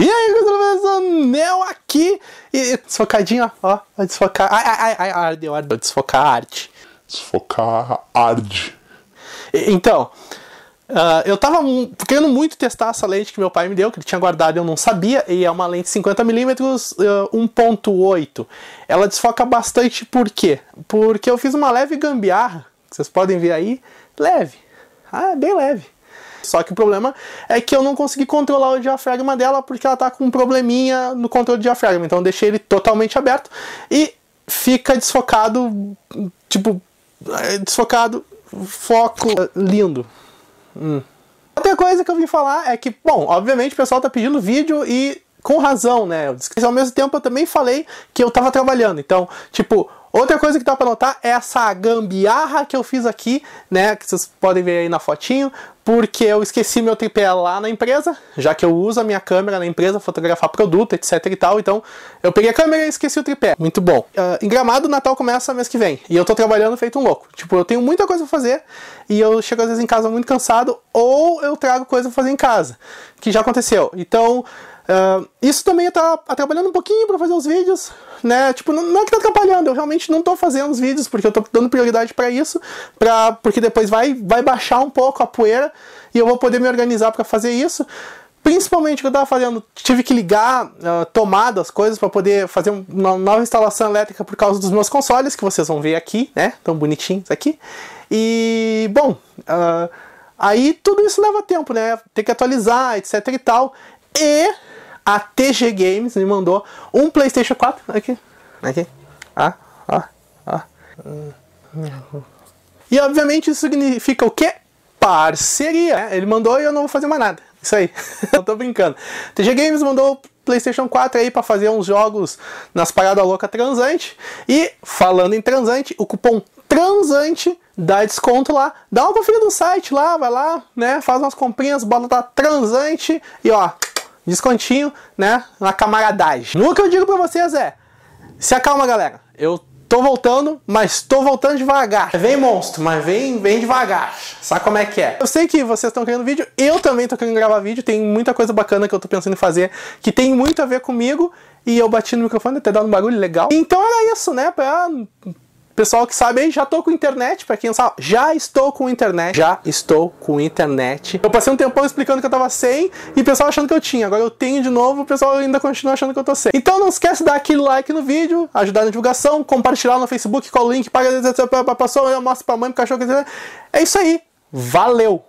E aí, Anel aqui! E desfocadinho, ó, ó, desfocar. Ai, ai, ai, ai, ardeu, desfocar a arte. Desfocar a arte. Então, uh, eu tava querendo muito testar essa lente que meu pai me deu, que ele tinha guardado e eu não sabia, e é uma lente 50mm uh, 1.8. Ela desfoca bastante, por quê? Porque eu fiz uma leve gambiarra, que vocês podem ver aí, leve. Ah, bem leve só que o problema é que eu não consegui controlar o diafragma dela porque ela tá com um probleminha no controle do diafragma. Então eu deixei ele totalmente aberto e fica desfocado, tipo, é, desfocado, foco é, lindo. Hum. Outra coisa que eu vim falar é que, bom, obviamente o pessoal tá pedindo vídeo e com razão, né? Ao mesmo tempo eu também falei que eu tava trabalhando. Então, tipo, Outra coisa que dá para notar é essa gambiarra que eu fiz aqui, né, que vocês podem ver aí na fotinho, porque eu esqueci meu tripé lá na empresa, já que eu uso a minha câmera na empresa, fotografar produto, etc e tal, então eu peguei a câmera e esqueci o tripé. Muito bom. Uh, em Gramado, Natal começa mês que vem, e eu tô trabalhando feito um louco. Tipo, eu tenho muita coisa pra fazer, e eu chego às vezes em casa muito cansado, ou eu trago coisa pra fazer em casa, que já aconteceu. Então... Uh, isso também tá atrapalhando um pouquinho para fazer os vídeos, né? Tipo, não, não, é que tá atrapalhando, eu realmente não tô fazendo os vídeos porque eu tô dando prioridade para isso, pra, porque depois vai, vai baixar um pouco a poeira e eu vou poder me organizar para fazer isso. Principalmente que eu tava fazendo, tive que ligar uh, ah, tomadas, coisas para poder fazer uma nova instalação elétrica por causa dos meus consoles, que vocês vão ver aqui, né? Tão bonitinhos aqui. E, bom, uh, aí tudo isso leva tempo, né? Tem que atualizar, etc e tal. E a TG Games me mandou um PlayStation 4. Aqui, aqui. Ah, ah, ah. E obviamente isso significa o quê? Parceria. Né? Ele mandou e eu não vou fazer mais nada. Isso aí. não tô brincando. TG Games mandou o PlayStation 4 aí para fazer uns jogos nas paradas louca transante. E falando em transante, o cupom transante dá desconto lá. Dá uma conferida no site lá, vai lá, né? Faz umas comprinhas, bota transante e ó, Descontinho, né? Na camaradagem. O que eu digo pra vocês é: se acalma, galera. Eu tô voltando, mas tô voltando devagar. Vem monstro, mas vem, vem devagar. Sabe como é que é? Eu sei que vocês estão querendo vídeo, eu também tô querendo gravar vídeo, tem muita coisa bacana que eu tô pensando em fazer, que tem muito a ver comigo, e eu bati no microfone até dar um barulho legal. Então era isso, né? Pra Pessoal que sabe aí, já tô com internet, para quem não sabe, já estou com internet, já estou com internet. Eu passei um tempão explicando que eu tava sem e o pessoal achando que eu tinha. Agora eu tenho de novo, o pessoal ainda continua achando que eu tô sem. Então não esquece de dar aquele like no vídeo, ajudar na divulgação, compartilhar no Facebook, cola o link, paga, passou, mostro pra mãe, pro cachorro, é isso aí. Valeu!